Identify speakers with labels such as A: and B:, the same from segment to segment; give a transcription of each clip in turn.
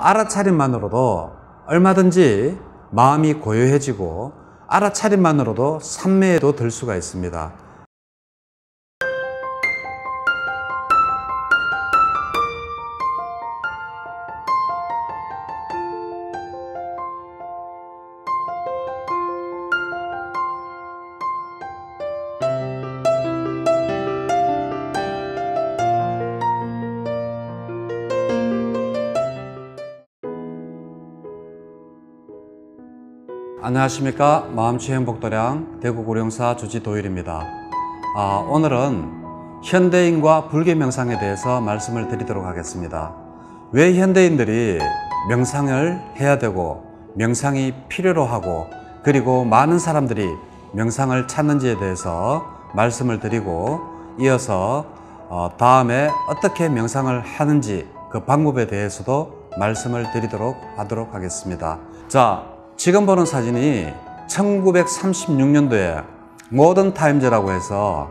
A: 알아차림만으로도 얼마든지 마음이 고요해지고 알아차림만으로도 산매에도 들 수가 있습니다. 안녕하십니까 마음치 행복도량 대구고령사 주지도일입니다 아, 오늘은 현대인과 불교명상에 대해서 말씀을 드리도록 하겠습니다 왜 현대인들이 명상을 해야 되고 명상이 필요로 하고 그리고 많은 사람들이 명상을 찾는지에 대해서 말씀을 드리고 이어서 어, 다음에 어떻게 명상을 하는지 그 방법에 대해서도 말씀을 드리도록 하도록 하겠습니다 자 지금 보는 사진이 1936년도에 모던 타임즈라고 해서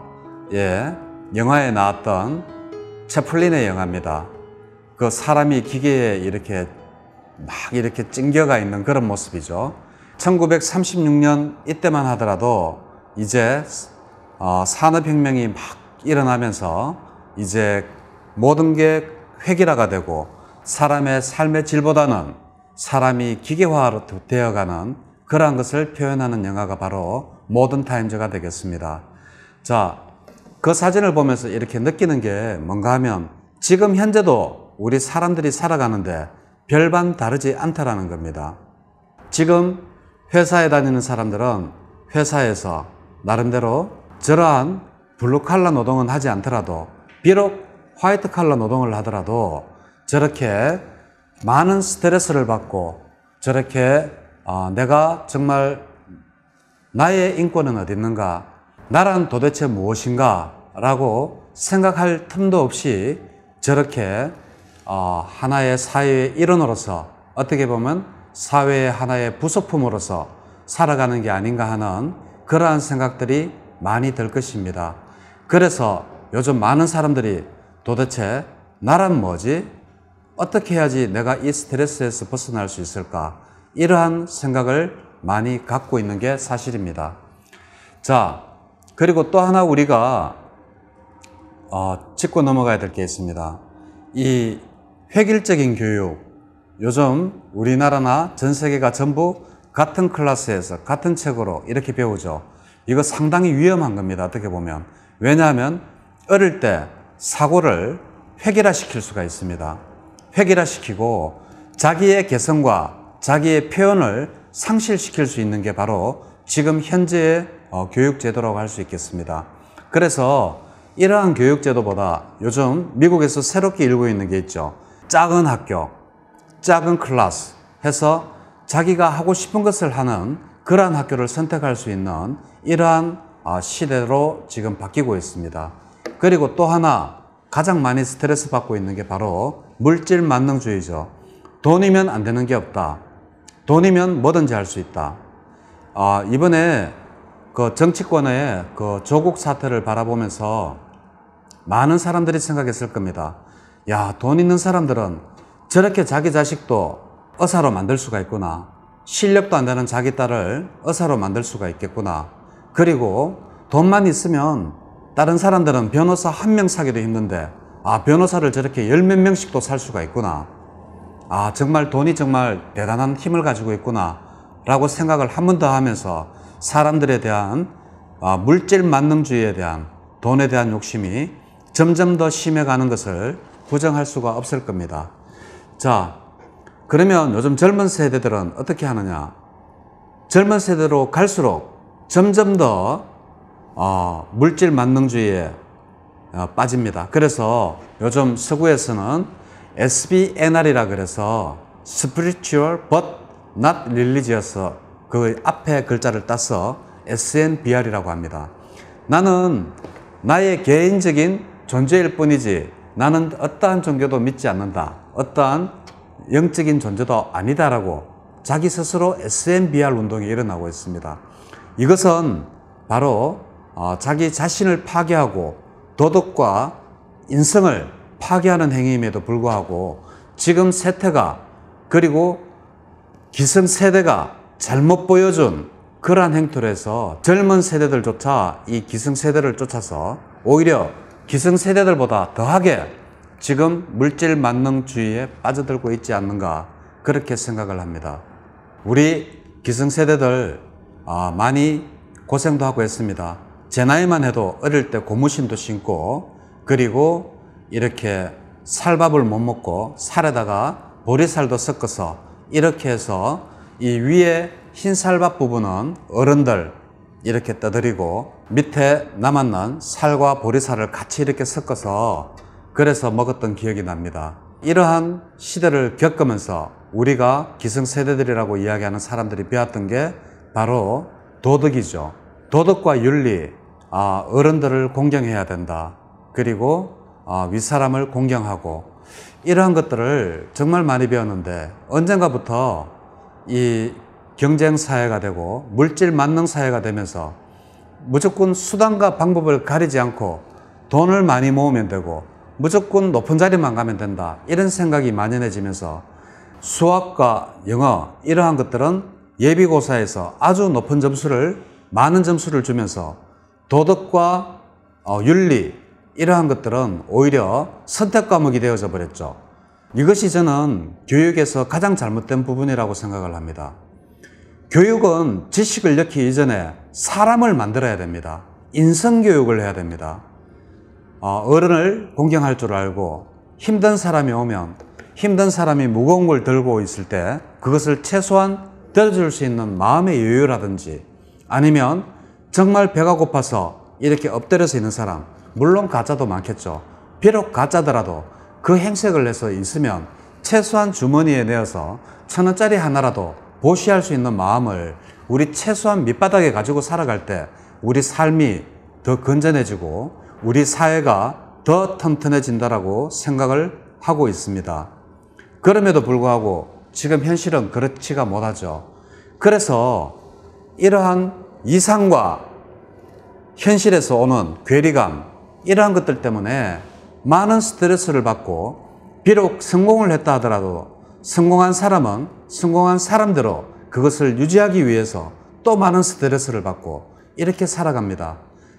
A: 예, 영화에 나왔던 채플린의 영화입니다. 그 사람이 기계에 이렇게 막 이렇게 찡겨가 있는 그런 모습이죠. 1936년 이때만 하더라도 이제 어, 산업혁명이 막 일어나면서 이제 모든 게 획일화가 되고 사람의 삶의 질보다는 사람이 기계화로 되어가는 그러한 것을 표현하는 영화가 바로 모던 타임즈가 되겠습니다. 자, 그 사진을 보면서 이렇게 느끼는 게 뭔가 하면 지금 현재도 우리 사람들이 살아가는데 별반 다르지 않다라는 겁니다. 지금 회사에 다니는 사람들은 회사에서 나름대로 저러한 블루칼라 노동은 하지 않더라도 비록 화이트칼라 노동을 하더라도 저렇게 많은 스트레스를 받고 저렇게 아, 내가 정말 나의 인권은 어디 있는가? 나란 도대체 무엇인가? 라고 생각할 틈도 없이 저렇게 아, 하나의 사회의 일원으로서 어떻게 보면 사회의 하나의 부속품으로서 살아가는 게 아닌가 하는 그러한 생각들이 많이 들 것입니다. 그래서 요즘 많은 사람들이 도대체 나란 뭐지? 어떻게 해야지 내가 이 스트레스에서 벗어날 수 있을까? 이러한 생각을 많이 갖고 있는 게 사실입니다. 자, 그리고 또 하나 우리가 어, 짚고 넘어가야 될 게 있습니다. 이 획일적인 교육. 요즘 우리나라나 전 세계가 전부 같은 클래스에서 같은 책으로 이렇게 배우죠. 이거 상당히 위험한 겁니다. 어떻게 보면. 왜냐하면 어릴 때 사고를 획일화 시킬 수가 있습니다. 획일화시키고 자기의 개성과 자기의 표현을 상실시킬 수 있는 게 바로 지금 현재의 어, 교육제도라고 할 수 있겠습니다. 그래서 이러한 교육제도보다 요즘 미국에서 새롭게 일고 있는 게 있죠. 작은 학교, 작은 클라스 해서 자기가 하고 싶은 것을 하는 그러한 학교를 선택할 수 있는 이러한 어, 시대로 지금 바뀌고 있습니다. 그리고 또 하나 가장 많이 스트레스 받고 있는 게 바로 물질 만능주의죠. 돈이면 안 되는 게 없다. 돈이면 뭐든지 할 수 있다. 아, 이번에 그 정치권의 그 조국 사태를 바라보면서 많은 사람들이 생각했을 겁니다. 야, 돈 있는 사람들은 저렇게 자기 자식도 의사로 만들 수가 있구나. 실력도 안 되는 자기 딸을 의사로 만들 수가 있겠구나. 그리고 돈만 있으면 다른 사람들은 변호사 한 명 사기도 힘든데 아 변호사를 저렇게 열 몇 명씩도 살 수가 있구나 아 정말 돈이 정말 대단한 힘을 가지고 있구나 라고 생각을 한 번 더 하면서 사람들에 대한 아, 물질 만능주의에 대한 돈에 대한 욕심이 점점 더 심해가는 것을 부정할 수가 없을 겁니다. 자, 그러면 요즘 젊은 세대들은 어떻게 하느냐? 젊은 세대로 갈수록 점점 더 어, 물질 만능주의에 어, 빠집니다. 그래서 요즘 서구에서는 SBNR이라 그래서 Spiritual But Not Religious 그 앞에 글자를 따서 SNBR이라고 합니다. 나는 나의 개인적인 존재일 뿐이지 나는 어떠한 종교도 믿지 않는다. 어떠한 영적인 존재도 아니다라고 자기 스스로 SNBR 운동이 일어나고 있습니다. 이것은 바로 어, 자기 자신을 파괴하고 도덕과 인성을 파괴하는 행위임에도 불구하고 지금 세태가 그리고 기성 세대가 잘못 보여준 그러한 행태에서 젊은 세대들조차 이 기성 세대를 쫓아서 오히려 기성 세대들보다 더하게 지금 물질 만능주의에 빠져들고 있지 않는가 그렇게 생각을 합니다. 우리 기성 세대들 아, 많이 고생도 하고 했습니다. 제 나이만 해도 어릴 때 고무신도 신고 그리고 이렇게 살밥을 못 먹고 살에다가 보리살도 섞어서 이렇게 해서 이 위에 흰 살밥 부분은 어른들 이렇게 떠들이고 밑에 남았는 살과 보리살을 같이 이렇게 섞어서 그래서 먹었던 기억이 납니다. 이러한 시대를 겪으면서 우리가 기성세대들이라고 이야기하는 사람들이 배웠던 게 바로 도덕이죠. 도덕과 윤리, 아, 어른들을 공경해야 된다. 그리고 아, 윗사람을 공경하고 이러한 것들을 정말 많이 배웠는데 언젠가부터 이 경쟁 사회가 되고 물질 만능 사회가 되면서 무조건 수단과 방법을 가리지 않고 돈을 많이 모으면 되고 무조건 높은 자리만 가면 된다 이런 생각이 만연해지면서 수학과 영어 이러한 것들은 예비고사에서 아주 높은 점수를 많은 점수를 주면서 도덕과 어, 윤리 이러한 것들은 오히려 선택 과목이 되어져 버렸죠. 이것이 저는 교육에서 가장 잘못된 부분이라고 생각을 합니다. 교육은 지식을 넣기 이전에 사람을 만들어야 됩니다. 인성교육을 해야 됩니다. 어, 어른을 공경할 줄 알고 힘든 사람이 오면 힘든 사람이 무거운 걸 들고 있을 때 그것을 최소한 들어줄 수 있는 마음의 여유라든지 아니면 정말 배가 고파서 이렇게 엎드려서 있는 사람 물론 가짜도 많겠죠. 비록 가짜더라도 그 행색을 해서 있으면 최소한 주머니에 내어서 천 원짜리 하나라도 보시할 수 있는 마음을 우리 최소한 밑바닥에 가지고 살아갈 때 우리 삶이 더 건전해지고 우리 사회가 더튼튼해진다라 생각을 하고 있습니다. 그럼에도 불구하고 지금 현실은 그렇지가 못하죠. 그래서 이러한 이상과 현실에서 오는 괴리감, 이러한 것들 때문에 많은 스트레스를 받고 비록 성공을 했다 하더라도 성공한 사람은 성공한 사람대로 그것을 유지하기 위해서 또 많은 스트레스를 받고 이렇게 살아갑니다.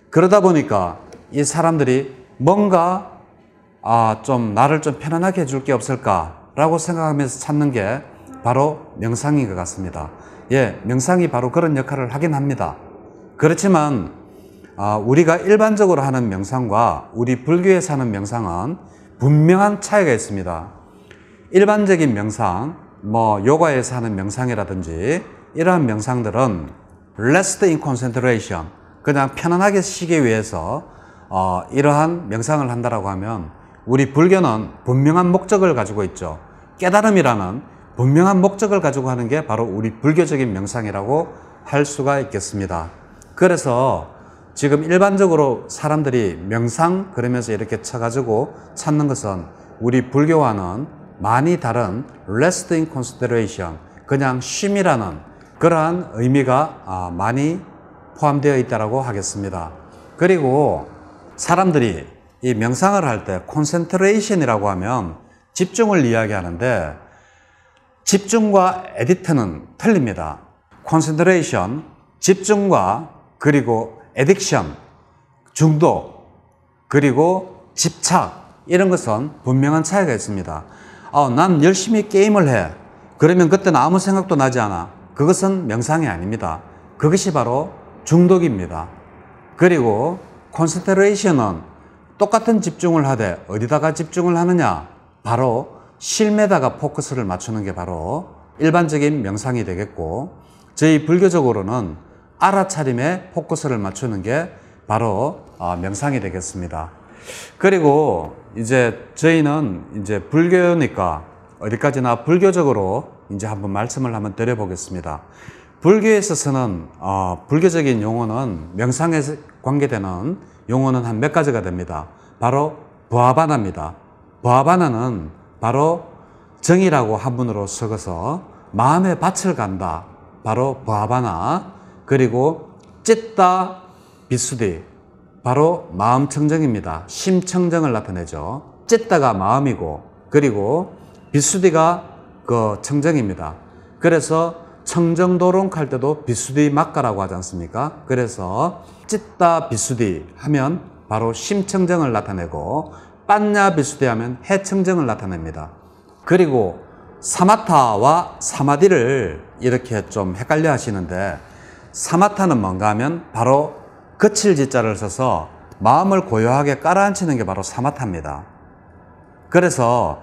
A: 그러다 보니까 이 사람들이 뭔가 아, 좀 나를 좀 편안하게 해줄 게 없을까라고 생각하면서 찾는 게 바로 명상인 것 같습니다. 예, 명상이 바로 그런 역할을 하긴 합니다. 그렇지만 아, 우리가 일반적으로 하는 명상과 우리 불교에서 하는 명상은 분명한 차이가 있습니다. 일반적인 명상, 뭐 요가에서 하는 명상이라든지 이러한 명상들은 rest in concentration, 그냥 편안하게 쉬기 위해서 어, 이러한 명상을 한다라고 하면 우리 불교는 분명한 목적을 가지고 있죠. 깨달음이라는 분명한 목적을 가지고 하는 게 바로 우리 불교적인 명상이라고 할 수가 있겠습니다. 그래서 지금 일반적으로 사람들이 명상 그러면서 이렇게 쳐가지고 찾는 것은 우리 불교와는 많이 다른 rest in consideration, 그냥 쉼이라는 그러한 의미가 아, 많이 포함되어 있다고 하겠습니다. 그리고 사람들이 이 명상을 할때 컨센트레이션이라고 하면 집중을 이야기하는데 집중과 에디트는 틀립니다. 컨센트레이션, 집중과 그리고 에딕션, 중독, 그리고 집착 이런 것은 분명한 차이가 있습니다. 어, 난 열심히 게임을 해. 그러면 그때는 아무 생각도 나지 않아. 그것은 명상이 아닙니다. 그것이 바로 중독입니다. 그리고 컨센트레이션은 똑같은 집중을 하되 어디다가 집중을 하느냐? 바로 실매다가 포커스를 맞추는 게 바로 일반적인 명상이 되겠고 저희 불교적으로는 알아차림에 포커스를 맞추는 게 바로 어, 명상이 되겠습니다. 그리고 이제 저희는 이제 불교니까 어디까지나 불교적으로 이제 한번 말씀을 한번 드려보겠습니다. 불교에 있어서는 어, 불교적인 용어는 명상에 관계되는 용어는 한 몇 가지가 됩니다. 바로 부아바나입니다. 부아바나는 바로 정이라고 한분으로 적어서 마음의 밭을 간다. 바로 바바나 그리고 찢다 비수디 바로 마음 청정입니다. 심 청정을 나타내죠. 찢다가 마음이고 그리고 비수디가 그 청정입니다. 그래서 청정도롱 할 때도 비수디 막가라고 하지 않습니까? 그래서 찢다 비수디 하면 바로 심청정을 나타내고 빤냐비수대하면 해청정을 나타냅니다. 그리고 사마타와 사마디를 이렇게 좀 헷갈려 하시는데 사마타는 뭔가 하면 바로 거칠 지자를 써서 마음을 고요하게 깔아앉히는 게 바로 사마타입니다. 그래서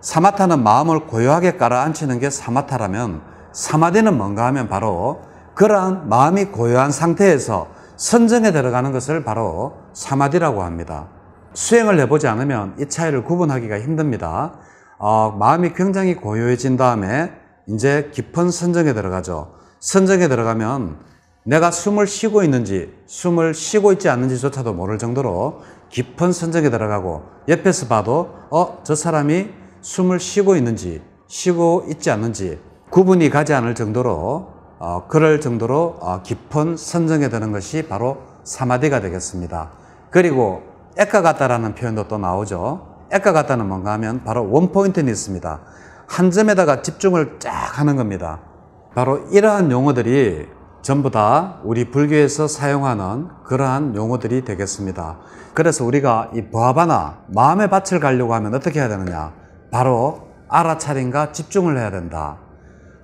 A: 사마타는 마음을 고요하게 깔아앉히는 게 사마타라면 사마디는 뭔가 하면 바로 그러한 마음이 고요한 상태에서 선정에 들어가는 것을 바로 사마디라고 합니다. 수행을 해보지 않으면 이 차이를 구분하기가 힘듭니다. 어, 마음이 굉장히 고요해진 다음에 이제 깊은 선정에 들어가죠. 선정에 들어가면 내가 숨을 쉬고 있는지 숨을 쉬고 있지 않는지조차도 모를 정도로 깊은 선정에 들어가고 옆에서 봐도 어, 저 사람이 숨을 쉬고 있는지 쉬고 있지 않는지 구분이 가지 않을 정도로 어, 그럴 정도로 어, 깊은 선정에 드는 것이 바로 사마디가 되겠습니다. 그리고 애과 같다라는 표현도 또 나오죠. 애과 같다는 뭔가 하면 바로 원포인트는 있습니다. 한 점에다가 집중을 쫙 하는 겁니다. 바로 이러한 용어들이 전부 다 우리 불교에서 사용하는 그러한 용어들이 되겠습니다. 그래서 우리가 이 부하바나 마음의 밭을 가려고 하면 어떻게 해야 되느냐? 바로 알아차림과 집중을 해야 된다.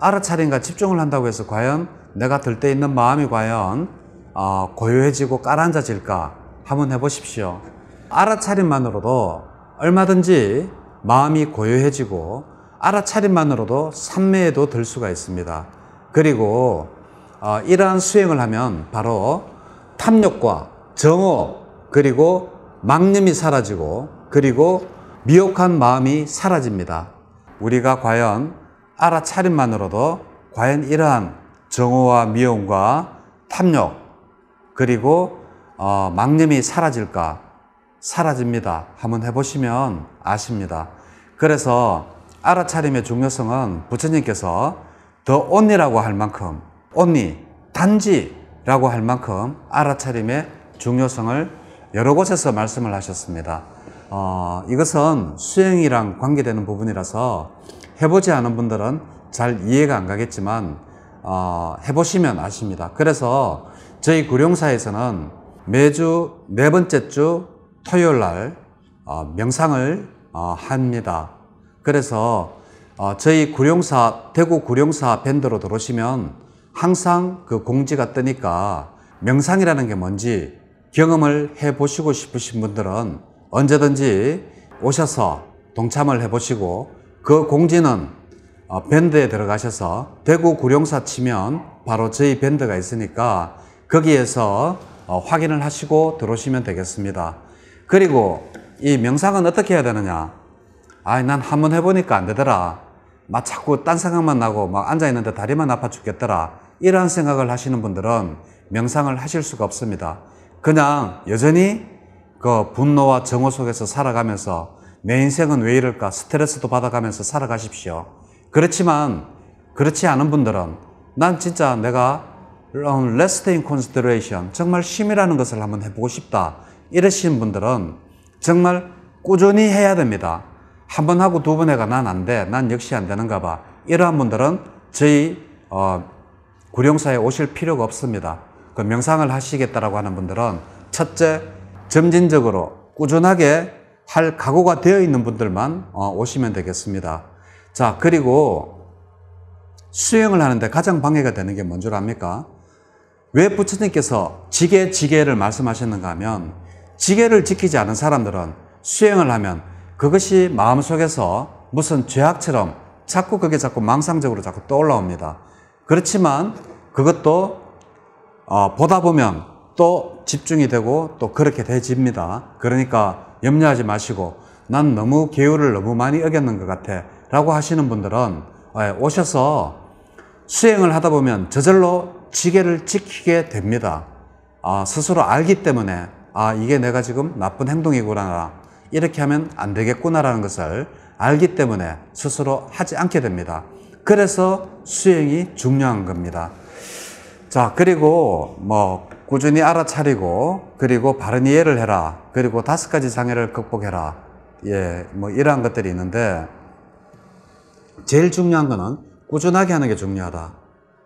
A: 알아차림과 집중을 한다고 해서 과연 내가 들 때 있는 마음이 과연 어, 고요해지고 깔아앉아질까? 한번 해보십시오. 알아차림만으로도 얼마든지 마음이 고요해지고 알아차림만으로도 산매에도들 수가 있습니다. 그리고 어, 이러한 수행을 하면 바로 탐욕과 정오 그리고 망념이 사라지고 그리고 미혹한 마음이 사라집니다. 우리가 과연 알아차림만으로도 과연 이러한 정오와 미움과 탐욕 그리고 어, 망념이 사라질까 사라집니다. 한번 해보시면 아십니다. 그래서 알아차림의 중요성은 부처님께서 더 언니라고 할 만큼 언니, 단지라고 할 만큼 알아차림의 중요성을 여러 곳에서 말씀을 하셨습니다. 어, 이것은 수행이랑 관계되는 부분이라서 해보지 않은 분들은 잘 이해가 안 가겠지만 어, 해보시면 아십니다. 그래서 저희 구룡사에서는 매주 네 번째 주 토요일 날 어, 명상을 어, 합니다. 그래서 어, 저희 구룡사 대구 구룡사 밴드로 들어오시면 항상 그 공지가 뜨니까 명상이라는 게 뭔지 경험을 해 보시고 싶으신 분들은 언제든지 오셔서 동참을 해 보시고 그 공지는 밴드에 들어가셔서 대구 구룡사 치면 바로 저희 밴드가 있으니까 거기에서 확인을 하시고 들어오시면 되겠습니다. 그리고 이 명상은 어떻게 해야 되느냐? 아이, 난 한 번 해보니까 안 되더라. 막 자꾸 딴 생각만 나고 막 앉아있는데 다리만 아파 죽겠더라. 이러한 생각을 하시는 분들은 명상을 하실 수가 없습니다. 그냥 여전히 그 분노와 정오 속에서 살아가면서 내 인생은 왜 이럴까 스트레스도 받아가면서 살아가십시오. 그렇지만 그렇지 않은 분들은 난 진짜 내가 레스테인 콘스트레이션 정말 심이라는 것을 한번 해보고 싶다. 이러신 분들은 정말 꾸준히 해야 됩니다. 한 번 하고 두 번 해가 난 안 돼. 난 역시 안 되는가 봐. 이러한 분들은 저희 어, 구룡사에 오실 필요가 없습니다. 그 명상을 하시겠다라고 하는 분들은 첫째 점진적으로 꾸준하게 할 각오가 되어 있는 분들만 어, 오시면 되겠습니다. 자 그리고 수행을 하는데 가장 방해가 되는 게 뭔 줄 압니까? 왜 부처님께서 지게 지게를 말씀하셨는가 하면 지계를 지키지 않은 사람들은 수행을 하면 그것이 마음속에서 무슨 죄악처럼 자꾸 그게 자꾸 망상적으로 자꾸 떠올라옵니다. 그렇지만 그것도 어, 보다 보면 또 집중이 되고 또 그렇게 되집니다 그러니까 염려하지 마시고 난 너무 계율을 너무 많이 어겼는 것 같아 라고 하시는 분들은 어, 예, 오셔서 수행을 하다 보면 저절로 지계를 지키게 됩니다. 아, 스스로 알기 때문에 아 이게 내가 지금 나쁜 행동이구나 이렇게 하면 안 되겠구나라는 것을 알기 때문에 스스로 하지 않게 됩니다. 그래서 수행이 중요한 겁니다. 자 그리고 뭐 꾸준히 알아차리고 그리고 바른 이해를 해라 그리고 다섯 가지 장애를 극복해라 예뭐 이러한 것들이 있는데 제일 중요한 거는 꾸준하게 하는 게 중요하다.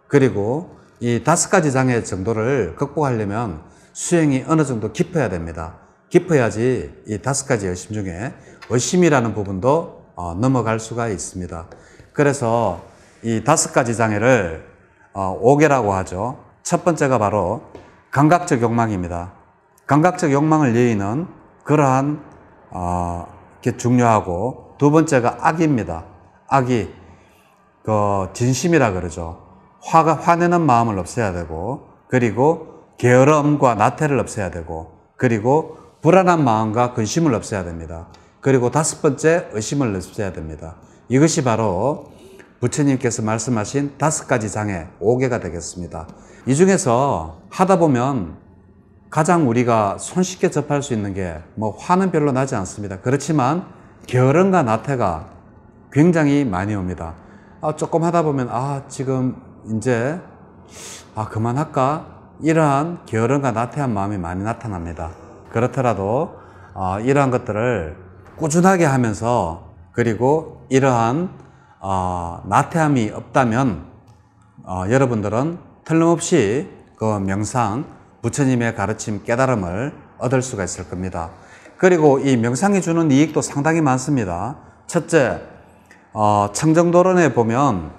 A: 그리고 이 다섯 가지 장애 정도를 극복하려면 수행이 어느 정도 깊어야 됩니다. 깊어야지 이 다섯 가지 열심 중에 의심이라는 부분도 어, 넘어갈 수가 있습니다. 그래서 이 다섯 가지 장애를 어, 5개라고 하죠. 첫 번째가 바로 감각적 욕망입니다. 감각적 욕망을 예의는 그러한 어, 게 중요하고 두 번째가 악입니다. 악이 그 진심이라 그러죠. 화가 화내는 마음을 없애야 되고 그리고 게으름과 나태를 없애야 되고 그리고 불안한 마음과 근심을 없애야 됩니다. 그리고 다섯 번째 의심을 없애야 됩니다. 이것이 바로 부처님께서 말씀하신 다섯 가지 장애 5개가 되겠습니다. 이 중에서 하다 보면 가장 우리가 손쉽게 접할 수 있는 게 뭐 화는 별로 나지 않습니다. 그렇지만 게으름과 나태가 굉장히 많이 옵니다. 아, 조금 하다 보면 아 지금 이제 아 그만할까 이러한 게으름과 나태한 마음이 많이 나타납니다. 그렇더라도 어, 이러한 것들을 꾸준하게 하면서 그리고 이러한 어, 나태함이 없다면 어, 여러분들은 틀림없이 그 명상, 부처님의 가르침, 깨달음을 얻을 수가 있을 겁니다. 그리고 이 명상이 주는 이익도 상당히 많습니다. 첫째, 어, 청정도론에 보면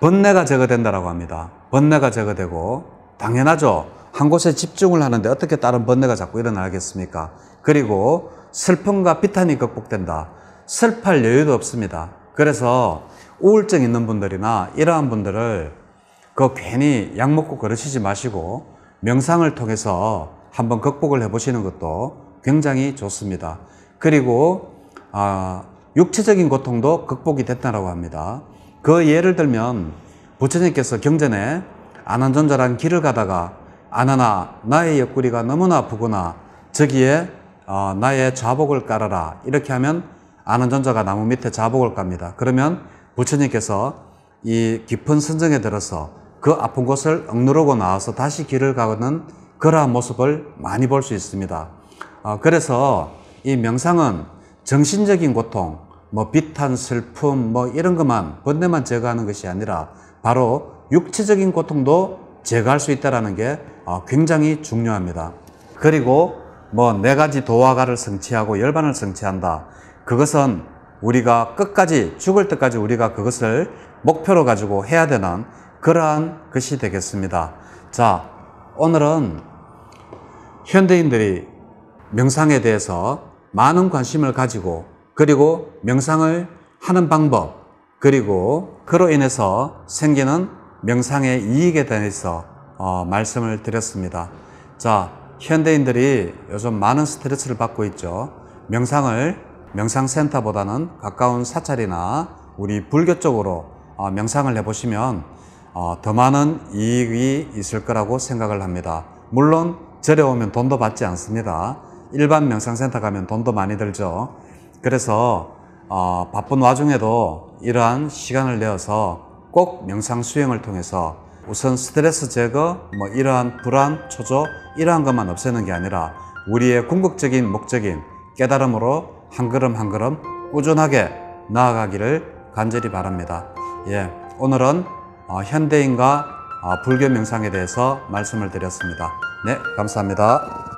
A: 번뇌가 제거된다라고 합니다. 번뇌가 제거되고 당연하죠. 한 곳에 집중을 하는데 어떻게 다른 번뇌가 자꾸 일어나겠습니까? 그리고 슬픔과 비탄이 극복된다. 슬퍼할 여유도 없습니다. 그래서 우울증 있는 분들이나 이러한 분들을 그 괜히 약 먹고 그러시지 마시고 명상을 통해서 한번 극복을 해보시는 것도 굉장히 좋습니다. 그리고 아, 육체적인 고통도 극복이 됐다라고 합니다. 그 예를 들면 부처님께서 경전에 안한전자란 길을 가다가 아나나 나의 옆구리가 너무나 아프구나 저기에 어, 나의 좌복을 깔아라 이렇게 하면 안한전자가 나무 밑에 좌복을 깝니다. 그러면 부처님께서 이 깊은 선정에 들어서 그 아픈 곳을 억누르고 나와서 다시 길을 가는 그러한 모습을 많이 볼 수 있습니다. 어, 그래서 이 명상은 정신적인 고통, 뭐 비탄, 슬픔, 뭐 이런 것만 번뇌만 제거하는 것이 아니라 바로 육체적인 고통도 제거할 수 있다는 게 어, 굉장히 중요합니다. 그리고 뭐 네 가지 도화가를 성취하고 열반을 성취한다. 그것은 우리가 끝까지 죽을 때까지 우리가 그것을 목표로 가지고 해야 되는 그러한 것이 되겠습니다. 자, 오늘은 현대인들이 명상에 대해서 많은 관심을 가지고 그리고 명상을 하는 방법 그리고 그로 인해서 생기는 명상의 이익에 대해서 어, 말씀을 드렸습니다. 자, 현대인들이 요즘 많은 스트레스를 받고 있죠. 명상을 명상센터보다는 가까운 사찰이나 우리 불교 쪽으로 어, 명상을 해보시면 어, 더 많은 이익이 있을 거라고 생각을 합니다. 물론 절에 오면 돈도 받지 않습니다. 일반 명상센터 가면 돈도 많이 들죠. 그래서 어, 바쁜 와중에도 이러한 시간을 내어서 꼭 명상 수행을 통해서 우선 스트레스 제거, 뭐 이러한 불안, 초조 이러한 것만 없애는 게 아니라 우리의 궁극적인 목적인 깨달음으로 한 걸음 한 걸음 꾸준하게 나아가기를 간절히 바랍니다. 예, 오늘은 어, 현대인과 어, 불교 명상에 대해서 말씀을 드렸습니다. 네, 감사합니다.